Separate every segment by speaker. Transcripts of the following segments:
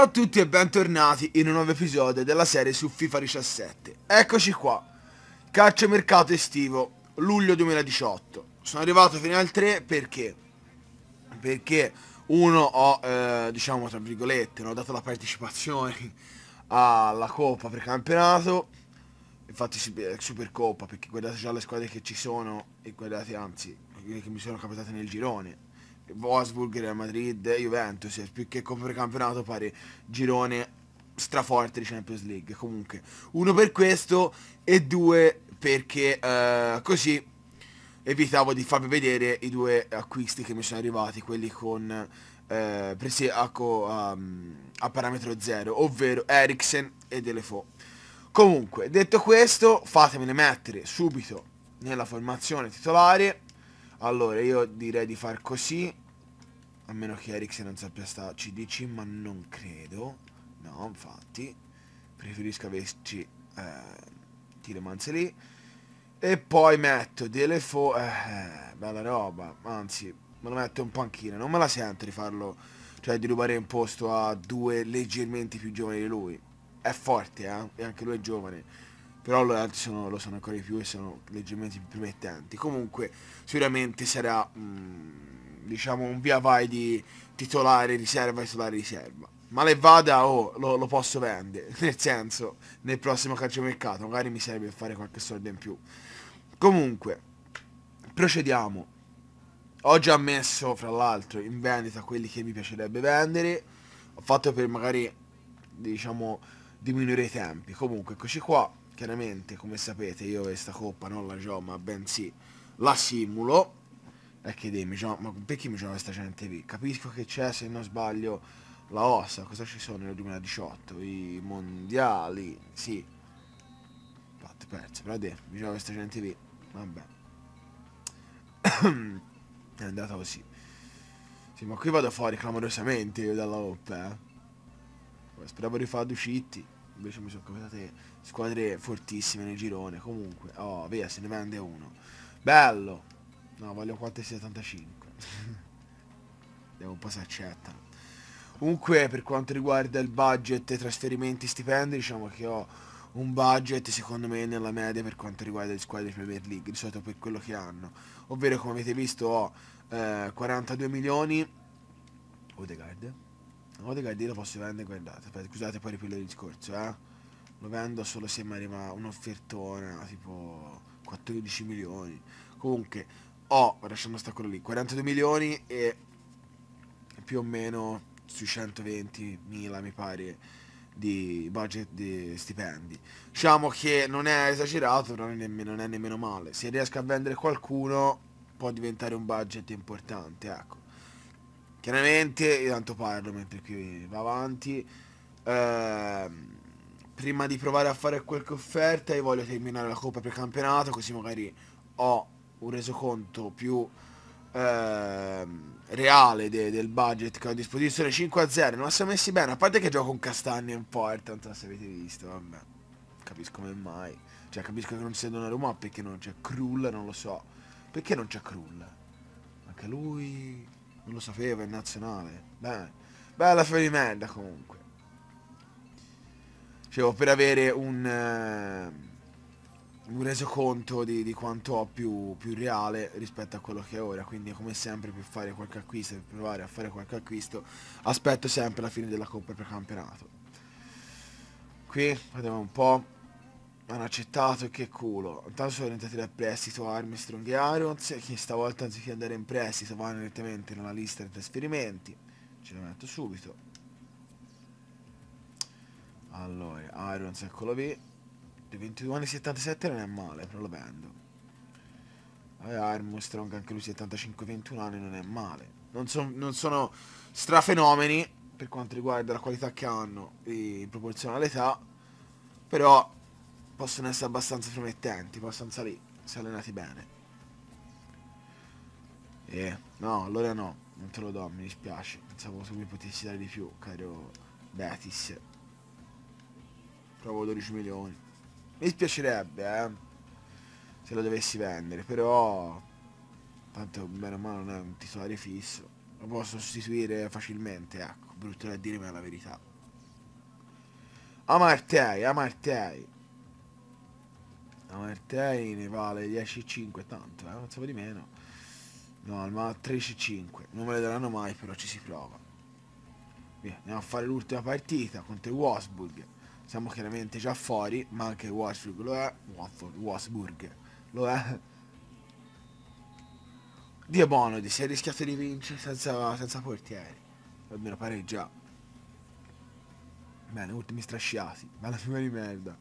Speaker 1: Ciao a tutti e bentornati in un nuovo episodio della serie su FIFA 17 Eccoci qua Calcio mercato estivo Luglio 2018 Sono arrivato fino al 3 perché? Perché uno ho eh, diciamo tra virgolette no, Ho dato la partecipazione alla coppa per campionato Infatti eh, supercoppa perché guardate già le squadre che ci sono E guardate anzi che mi sono capitate nel girone Wolfsburg, Real Madrid, Juventus, più che come campionato pare girone straforte di Champions League. Comunque, uno per questo e due perché uh, così evitavo di farvi vedere i due acquisti che mi sono arrivati, quelli con eh, presi a, um, a, parametro zero, ovvero Eriksen e Delefo. Comunque, detto questo, fatemene mettere subito nella formazione titolare. Allora, io direi di far così. A meno che Eriksen non sappia sta CDC, ma non credo. No, infatti. Preferisco averci eh, Tiremans lì. E poi metto Delefo... Eh, eh, bella roba. Anzi, me lo metto un panchino. Non me la sento di farlo... Cioè di rubare un posto a due leggermente più giovani di lui. È forte, eh? E anche lui è giovane però gli altri sono, lo sono ancora di più e sono leggermente più promettenti. Comunque, sicuramente sarà mh, mm, diciamo, un via vai di titolare riserva, titolare riserva. Ma le vada, oh, lo, lo, posso vendere, nel senso, nel prossimo calcio mercato magari mi serve per fare qualche soldo in più. Comunque, procediamo. Ho già messo, fra l'altro, in vendita quelli che mi piacerebbe vendere, ho fatto per magari, diciamo, diminuire i tempi. Comunque, eccoci qua, chiaramente, come sapete, io questa coppa non la gioco, ma bensì la simulo perché dei, mi ma perché mi gioca questa gente qui? Capisco che c'è, se non sbaglio, la ossa, cosa ci sono nel 2018? I mondiali, sì. Fatto perso, però dei, mi gioca questa gente qui. Vabbè. È andata così. Sì, ma qui vado fuori clamorosamente io dalla hop, eh. Speravo di fare due Invece mi sono capitate squadre fortissime nel girone. Comunque, oh, via, se ne vende uno. Bello! No, voglio 4,75. Devo un po' se accettano. Comunque, per quanto riguarda il budget, trasferimenti, stipendi, diciamo che ho un budget secondo me nella media per quanto riguarda le squadre di Premier League, di solito per quello che hanno. Ovvero, come avete visto, ho eh, 42 milioni. Odegaard. Odegaard io lo posso vendere, guardate, aspetta, scusate poi ripilo il discorso, eh. Lo vendo solo se mi arriva un'offertona, tipo 14 milioni. Comunque, ho, oh, lasciamo sta quello lì, 42 milioni e più o meno sui 120 mila mi pare di budget di stipendi. Diciamo che non è esagerato, però non è nemmeno male. Se riesco a vendere qualcuno può diventare un budget importante, ecco. Chiaramente, io tanto parlo mentre qui va avanti. Ehm, prima di provare a fare qualche offerta io voglio terminare la coppa per campionato così magari ho un resoconto più eh, reale de del budget che ho a disposizione 5 a 0 non siamo messi bene a parte che gioco con castagne un po' eh, tanto non se avete visto vabbè capisco come mai cioè capisco che non sia una Roma perché non c'è Krull non lo so perché non c'è Krull anche lui non lo sapeva in nazionale beh bella di merda comunque cioè per avere un eh, un resoconto di, di quanto ho più, più, reale rispetto a quello che è ora quindi come sempre per fare qualche acquisto per provare a fare qualche acquisto aspetto sempre la fine della coppa per campionato qui vediamo un po' hanno accettato e che culo intanto sono orientati dal prestito Armstrong e Irons che stavolta anziché andare in prestito vanno direttamente nella lista dei trasferimenti ce lo metto subito allora Irons eccolo lì 22 di 77 non è male per lo vendo. Armstrong, anche lui 75-21 anni, non è male. Non, so, non sono strafenomeni per quanto riguarda la qualità che hanno in proporzione all'età, però possono essere abbastanza promettenti, abbastanza lì, se allenati bene. Eh, no, allora no, non te lo do, mi dispiace. Pensavo tu mi potessi dare di più, caro Betis. Provo 12 milioni. Mi dispiacerebbe, eh, se lo dovessi vendere, però... Tanto meno male non è un titolare fisso. Lo posso sostituire facilmente, ecco. Brutto da dire, ma è la verità. Amartei, Amartei. Amartei ne vale 10,5, tanto, eh, non so di meno. No, ma 13,5. Non me le daranno mai, però ci si prova. Via, andiamo a fare l'ultima partita contro il Wasburg siamo chiaramente già fuori, ma anche Wolfsburg lo è, Watford, Wolfsburg lo è. Dio buono, si è rischiato di vincere senza, senza portieri, almeno pareggia. Bene, ultimi strasciati, bella prima di merda.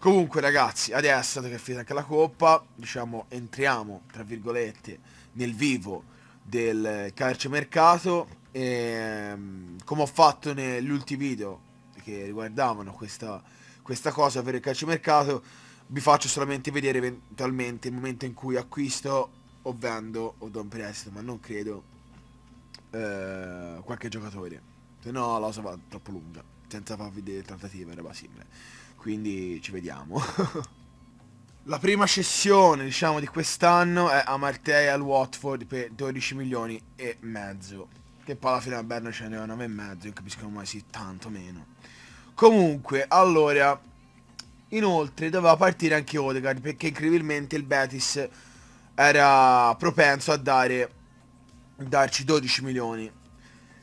Speaker 1: Comunque ragazzi, adesso dato che è finita anche la coppa, diciamo entriamo, tra virgolette, nel vivo del calcio mercato e, ehm, come ho fatto negli ultimi video che riguardavano questa, questa cosa per il calciomercato, vi faccio solamente vedere eventualmente il momento in cui acquisto o vendo o do un prestito, ma non credo eh, qualche giocatore. Se no la cosa va troppo lunga, senza farvi delle trattative e roba simile. Quindi ci vediamo. La prima cessione, diciamo, di quest'anno è a Amartey al Watford per 12 milioni e mezzo. Che poi alla fine a Berna ce ne aveva 9 e mezzo, non capisco mai sì tanto meno. Comunque, allora, inoltre doveva partire anche Odegaard perché incredibilmente il Betis era propenso a dare, darci 12 milioni.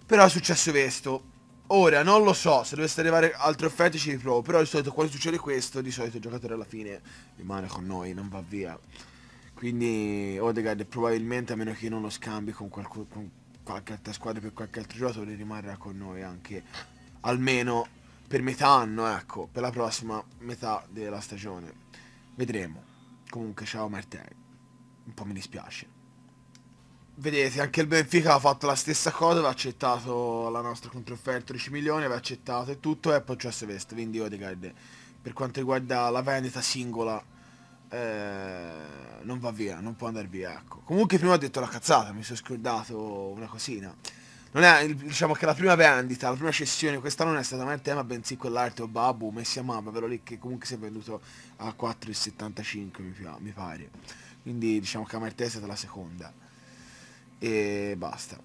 Speaker 1: Però è successo questo. Ora, non lo so, se dovesse arrivare altro effetto ci riprovo, però di solito quando succede questo, di solito il giocatore alla fine rimane con noi, non va via. Quindi Odegaard probabilmente, a meno che non lo scambi con, qualche altra squadra per qualche altro giocatore, rimarrà con noi anche almeno per metà anno, ecco, per la prossima metà della stagione. Vedremo. Comunque, ciao Martelli. Un po' mi dispiace. Vedete, anche il Benfica ha fatto la stessa cosa, aveva accettato la nostra controfferta 13 milioni, aveva accettato e tutto e poi c'è Sevest, quindi Odegaard per quanto riguarda la vendita singola eh, non va via, non può andare via, ecco. Comunque prima ho detto la cazzata, mi sono scordato una cosina non è, diciamo che la prima vendita, la prima cessione questa non è stata il tema, bensì quell'arte o oh, Babu, Messi a Mamba, però lì che comunque si è venduto a 4,75 mi, pare. Quindi diciamo che Amartya è stata la seconda. E basta.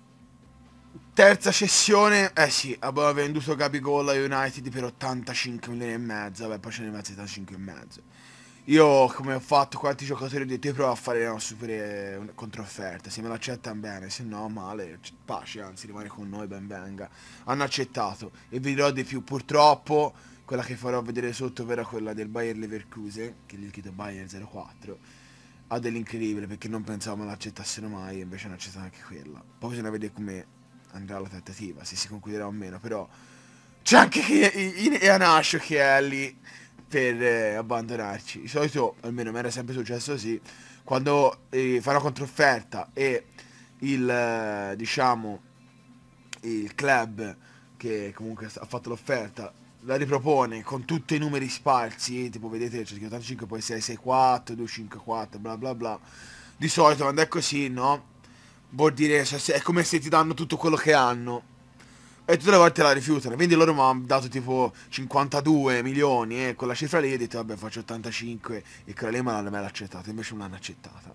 Speaker 1: Terza cessione, eh sì, abbiamo venduto Gabigol a United per 85 milioni e mezzo, vabbè poi ce ne mezzo 85 e mezzo. Io come ho fatto quanti giocatori ho detto io provo a fare una super eh, controfferta, se me l'accettano bene, se no male, pace, anzi rimane con noi, ben venga. Hanno accettato e vi dirò di più, purtroppo quella che farò vedere sotto verrà quella del Bayer Leverkusen, che gli chiedo Bayer 04, ha dell'incredibile perché non pensavo me l'accettassero mai e invece hanno accettato anche quella. Poi bisogna vedere come andrà la trattativa, se si concluderà o meno, però c'è anche Ianascio che è lì per eh, abbandonarci. Di solito, almeno mi era sempre successo così, quando eh, fa controfferta e il, eh, diciamo, il club che comunque ha fatto l'offerta la ripropone con tutti i numeri sparsi, tipo vedete c'è 85, poi 664, 254, bla bla bla. Di solito quando è così, no? Vuol dire, cioè, è come se ti danno tutto quello che hanno e tutte le volte la rifiutano. Quindi loro mi hanno dato tipo 52 milioni e eh, con la cifra lì ho detto vabbè faccio 85 e quella lì me l'hanno mai accettata. Invece non l'hanno accettata.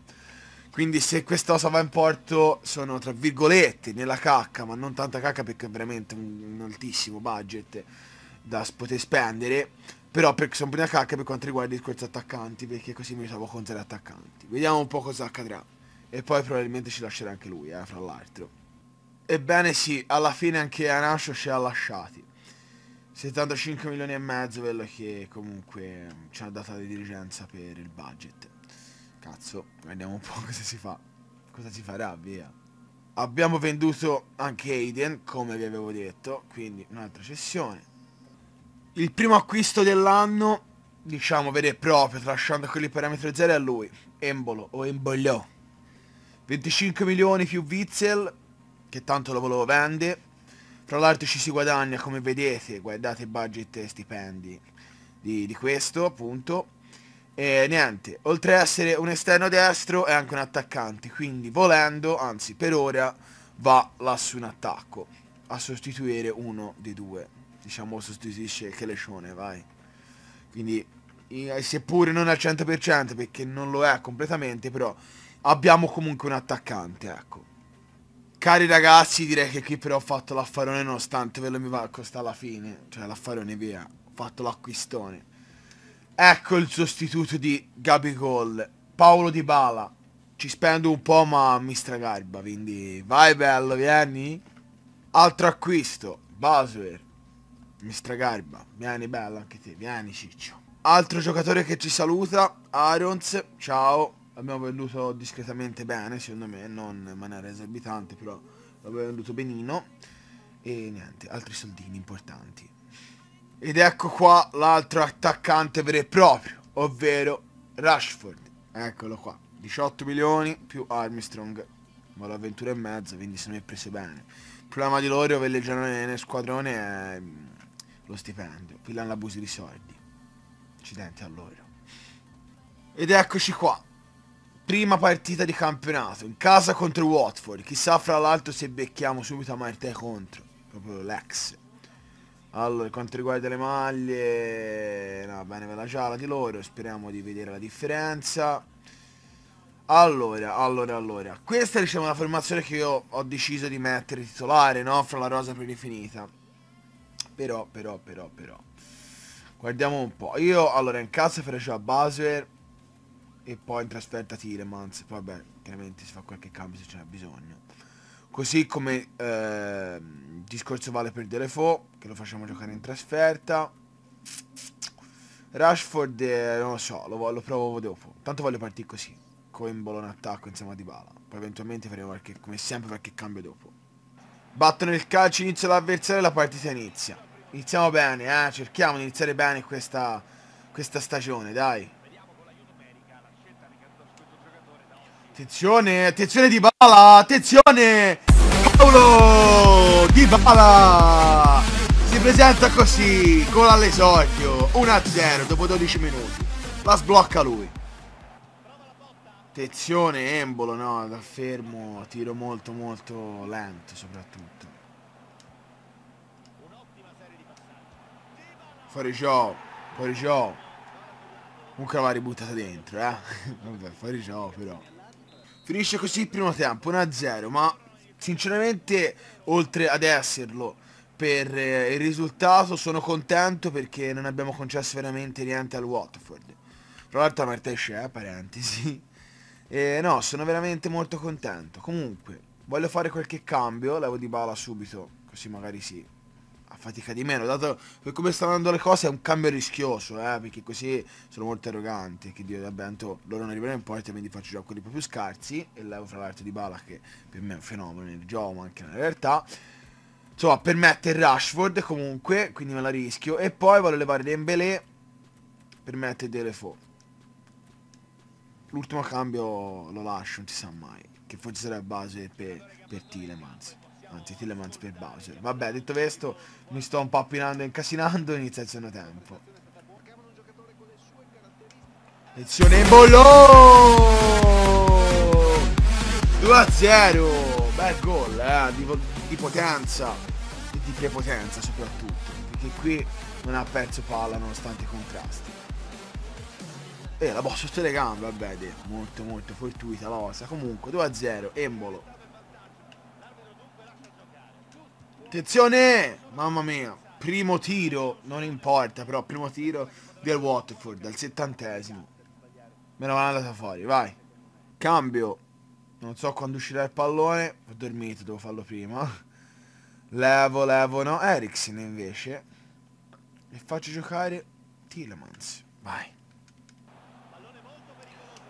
Speaker 1: Quindi se questa cosa va in porto sono tra virgolette nella cacca, ma non tanta cacca perché è veramente un, un altissimo budget da poter spendere. Però perché sono una cacca per quanto riguarda i discorsi attaccanti, perché così mi ritrovo con zero attaccanti. Vediamo un po' cosa accadrà. E poi probabilmente ci lascerà anche lui, eh, fra l'altro. Ebbene sì, alla fine anche Anascio ci ha lasciati. 75 milioni e mezzo quello che comunque mm, ci ha data di dirigenza per il budget. Cazzo, vediamo un po' cosa si fa. Cosa si farà, via. Abbiamo venduto anche Aiden, come vi avevo detto, quindi un'altra cessione. Il primo acquisto dell'anno, diciamo vero e proprio, tralasciando quelli parametri zero, è lui. Embolo o Embolò. 25 milioni più Witzel, che tanto lo volevo vendere. Tra l'altro ci si guadagna, come vedete, guardate budget e stipendi di, di questo, appunto. E niente, oltre ad essere un esterno destro è anche un attaccante, quindi volendo, anzi per ora, va lassù in attacco a sostituire uno dei due. Diciamo sostituisce il Kelecione, vai. Quindi, seppure non al 100% perché non lo è completamente, però abbiamo comunque un attaccante, ecco. Cari ragazzi, direi che qui però ho fatto l'affarone nonostante ve lo mi va a costare la fine. Cioè l'affarone via, ho fatto l'acquistone. Ecco il sostituto di Gabigol, Paolo Di Bala. Ci spendo un po' ma mi stragarba, quindi vai bello, vieni. Altro acquisto, Baswer. Mi stragarba, vieni bello anche te, vieni ciccio. Altro giocatore che ci saluta, Arons, ciao abbiamo venduto discretamente bene, secondo me, non in maniera esorbitante, però l'abbiamo venduto benino. E niente, altri soldini importanti. Ed ecco qua l'altro attaccante vero e proprio, ovvero Rashford. Eccolo qua, 18 milioni più Armstrong, ma l'avventura e mezzo, quindi se ne è preso bene. Il problema di loro velleggiare nel squadrone è mm, lo stipendio, qui l'hanno l'abuso di soldi. Accidenti a loro. Ed eccoci qua, Prima partita di campionato, in casa contro Watford, chissà fra l'altro se becchiamo subito a Marte contro, proprio l'ex. Allora, quanto riguarda le maglie, no, bene ve la gialla di loro, speriamo di vedere la differenza. Allora, allora, allora, questa è diciamo la formazione che io ho deciso di mettere titolare, no? Fra la rosa predefinita. Però, però, però, però. Guardiamo un po'. Io, allora, in casa farei già Baswer e poi in trasferta Tiremans, poi vabbè, chiaramente si fa qualche cambio se ce n'è bisogno. Così come eh, il discorso vale per Delefo, che lo facciamo giocare in trasferta. Rashford, eh, non lo so, lo, lo, provo dopo. Tanto voglio partire così, con in attacco insieme a Dybala. Poi eventualmente faremo qualche, come sempre qualche cambio dopo. Battono il calcio, inizia l'avversario e la partita inizia. Iniziamo bene, eh? cerchiamo di iniziare bene questa, questa stagione, dai. Attenzione, attenzione di bala, attenzione! Paolo di bala! Si presenta così, con l'esordio, 1-0 dopo 12 minuti. La sblocca lui. Attenzione, Embolo, no, da fermo, tiro molto molto lento soprattutto. Fuori gioco, fuori gioco. Comunque va ributtata dentro, eh. Vabbè, fuori gioco però. Finisce così il primo tempo, 1-0, ma sinceramente oltre ad esserlo per eh, il risultato sono contento perché non abbiamo concesso veramente niente al Watford. Tra l'altro Martesce, eh, parentesi. E no, sono veramente molto contento. Comunque, voglio fare qualche cambio, levo di bala subito, così magari si a fatica di meno, dato per come stanno andando le cose è un cambio rischioso, eh, perché così sono molto arroganti, che dire, vabbè, tanto loro non arriveranno in porta, quindi faccio già quelli proprio scarsi, e levo fra l'altro di Bala, che per me è un fenomeno nel gioco, ma anche nella realtà, insomma, per me è Rashford comunque, quindi me la rischio, e poi voglio levare Dembélé per mettere Delefo. L'ultimo cambio lo lascio, non si sa mai, che forse sarà base per, per Tilemans. Anzi, Tillemans per Bowser. Vabbè, detto questo, mi sto un po' appinando e incasinando, inizia il secondo tempo.
Speaker 2: Attenzione, Bollo!
Speaker 1: 2-0! a Bel gol, eh, di, di potenza e di prepotenza soprattutto, perché qui non ha perso palla nonostante i contrasti. E eh, la boh sotto le gambe, vabbè, molto molto fortuita la cosa. Comunque 2-0, a Embolo Attenzione! Mamma mia. Primo tiro, non importa, però primo tiro del Watford, al settantesimo. Me la mano andata fuori, vai. Cambio. Non so quando uscirà il pallone. Ho dormito, devo farlo prima. Levo, levo, no. Eriksen invece. E faccio giocare Tillemans. Vai.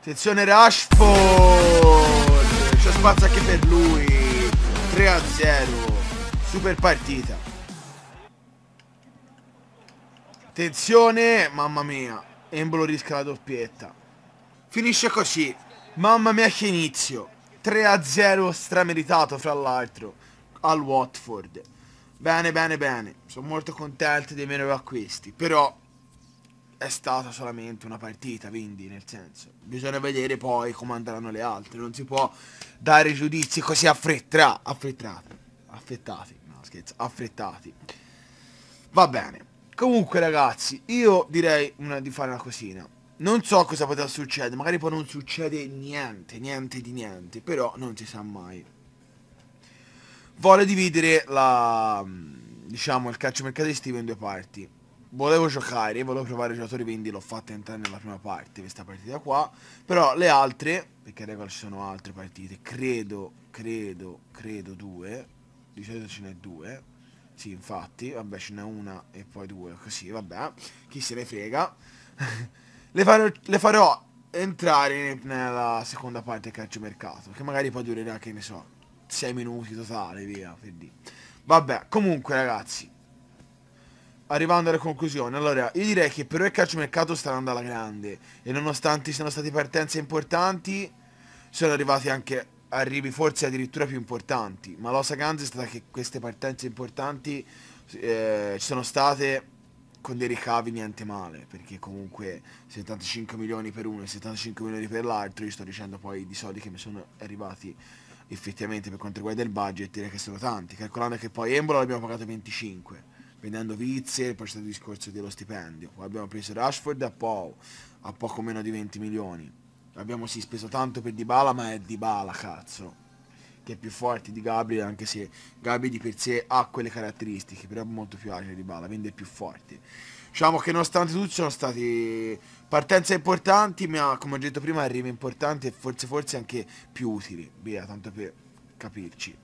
Speaker 1: Attenzione Rashford! C'è spazio anche per lui. 3 a 0. Super partita. Attenzione, mamma mia. Embolo risca la doppietta. Finisce così. Mamma mia che inizio. 3-0 a strameritato fra l'altro al Watford. Bene, bene, bene. Sono molto contento dei miei acquisti. Però è stata solamente una partita, quindi nel senso. Bisogna vedere poi come andranno le altre. Non si può dare giudizi così affrettati affrettati. affettati scherzo, affrettati. Va bene. Comunque ragazzi, io direi una, di fare una cosina. Non so cosa potrà succedere, magari poi non succede niente, niente di niente, però non si sa mai. Voglio dividere la, diciamo, il calciomercato estivo in due parti. Volevo giocare, volevo provare i giocatori, quindi l'ho fatta entrare nella prima parte, questa partita qua. Però le altre, perché in regola ci sono altre partite, credo, credo, credo due, di solito ce n'è due sì infatti vabbè ce n'è una e poi due così vabbè chi se ne frega le, farò, le farò entrare nella seconda parte del calciomercato che magari poi durerà che ne so 6 minuti totale via per dire. vabbè comunque ragazzi arrivando alla conclusione, allora io direi che per ora il calciomercato sta andando alla grande e nonostante siano state partenze importanti sono arrivati anche arrivi forse addirittura più importanti, ma Los Agans è stata che queste partenze importanti eh, ci sono state con dei ricavi niente male, perché comunque 75 milioni per uno e 75 milioni per l'altro, io sto dicendo poi di soldi che mi sono arrivati effettivamente per quanto riguarda il budget, direi che sono tanti, calcolando che poi Embola l'abbiamo pagato 25, vendendo vizie, e poi c'è il discorso dello stipendio, poi abbiamo preso Rashford a poco, a poco meno di 20 milioni, abbiamo sì speso tanto per Dybala, ma è Dybala, cazzo. Che è più forte di Gabriel, anche se Gabriel di per sé ha quelle caratteristiche, però è molto più agile Dybala, quindi è più forte. Diciamo che nonostante tutto sono state partenze importanti, ma come ho detto prima arrivi importanti e forse forse anche più utili, via, tanto per capirci.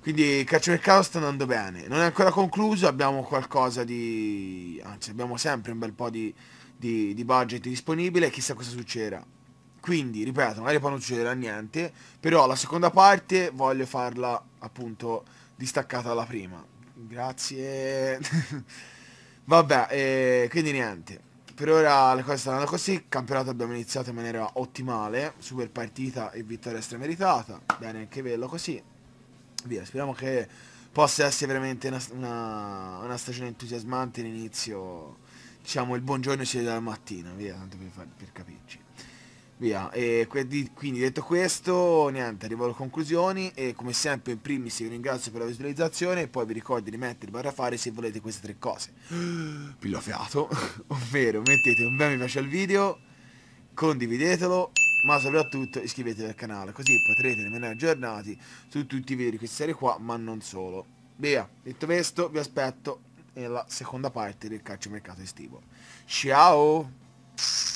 Speaker 1: Quindi il calciomercato sta andando bene. Non è ancora concluso, abbiamo qualcosa di... anzi abbiamo sempre un bel po' di, di, di budget disponibile, chissà cosa succederà. Quindi, ripeto, magari poi non succederà niente, però la seconda parte voglio farla appunto distaccata dalla prima. Grazie. Vabbè, eh, quindi niente. Per ora le cose stanno andando così, il campionato abbiamo iniziato in maniera ottimale, super partita e vittoria strameritata, bene anche bello così. Via, speriamo che possa essere veramente una, una, una stagione entusiasmante l'inizio, diciamo il buongiorno si vede al mattino, via, tanto per, per capirci. Via, e quindi, detto questo, niente, arrivo alle conclusioni e come sempre in primis vi ringrazio per la visualizzazione e poi vi ricordo di mettere barra fare se volete queste tre cose. Pillo fiato, ovvero mettete un bel mi piace al video, condividetelo, ma soprattutto iscrivetevi al canale, così potrete rimanere aggiornati su tutti i video di questa serie qua, ma non solo. Via, detto questo, vi aspetto nella seconda parte del calcio mercato estivo. Ciao!